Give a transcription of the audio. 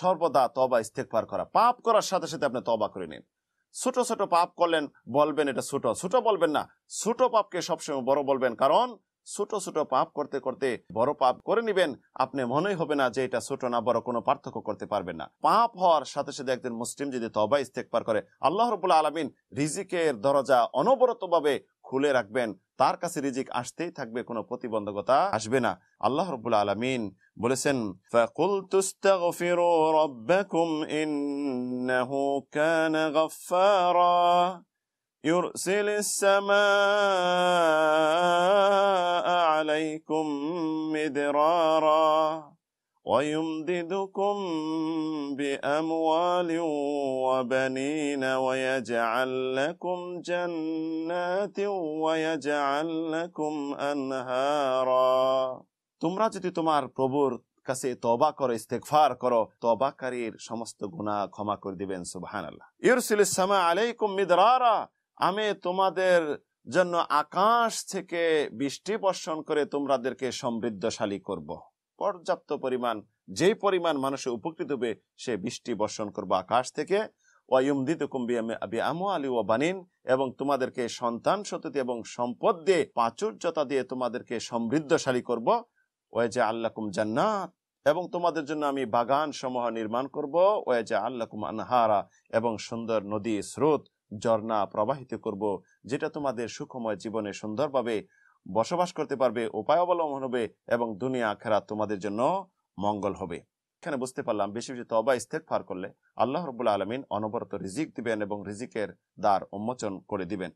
সর্বদা তবা ইস্তেকবার করা পাপ করার সাথে সাথে আপনি তবা করে নিন ছোট ছোট পাপ করলেন বলবেন এটা ছোট ছোট বলবেন না ছোট পাপকে সবসময় বড় বলবেন কারণ ছোট ছোট পাপ করতে করতে বড় পাপ করে নিবেন আপনি মনেই হবে না যে এটা ছোট না বড় কোনো পার্থক্য করতে পারবেন না পাপ হওয়ার সাথে সাথে একদিন মুসলিম যদি তবা ইস্তেকবার করে আল্লাহ রবুল্লা আলমিন রিজিকের দরজা অনবরতভাবে খুলে রাখবেন তার কাছে রিজিক আসতেই থাকবে কোনো প্রতিবন্ধকতা আসবে না আল্লাহ রব্বুল আলমিন বলেছেন يرسل السماء عليكم مدرارا ويمددكم بأموال وبنين ويجعل لكم جنات ويجعل لكم أنهارا তোমরা যদি তোমার প্রভুর কাছে তবা করো ইস্তেকফার করো তবাকারীর সমস্ত গুণা ক্ষমা করে দিবেন সুবাহান আল্লাহ সামা আলাইকুম মিদরারা আমি তোমাদের জন্য আকাশ থেকে বৃষ্টি বর্ষণ করে তোমাদেরকে সমৃদ্ধশালী করব। পর্যাপ্ত পরিমাণ যে পরিমাণ মানুষে উপকৃত হবে সে বৃষ্টি বর্ষণ করবো আকাশ থেকে ওয়ুমদিত কুম্বি আবি আমো আলী ও বানিন এবং তোমাদেরকে সন্তান সততি এবং সম্পদ দিয়ে প্রাচুর্যতা দিয়ে তোমাদেরকে সমৃদ্ধশালী করব ওয়েজা আল্লাকুম জান্নাত এবং তোমাদের জন্য আমি বাগান সমূহ নির্মাণ করব ওয়ে ওয়েজা আল্লাকুম আনহারা এবং সুন্দর নদী স্রোত ঝর্ণা প্রবাহিত করব যেটা তোমাদের সুখময় জীবনে সুন্দরভাবে বসবাস করতে পারবে উপায় অবলম্বন হবে এবং দুনিয়া আখেরা তোমাদের জন্য মঙ্গল হবে এখানে বুঝতে পারলাম বেশি বেশি তবা ইস্তেক ফার করলে আল্লাহ রবুল্লা আলমিন অনবরত রিজিক দিবেন এবং রিজিকের দ্বার উন্মোচন করে দিবেন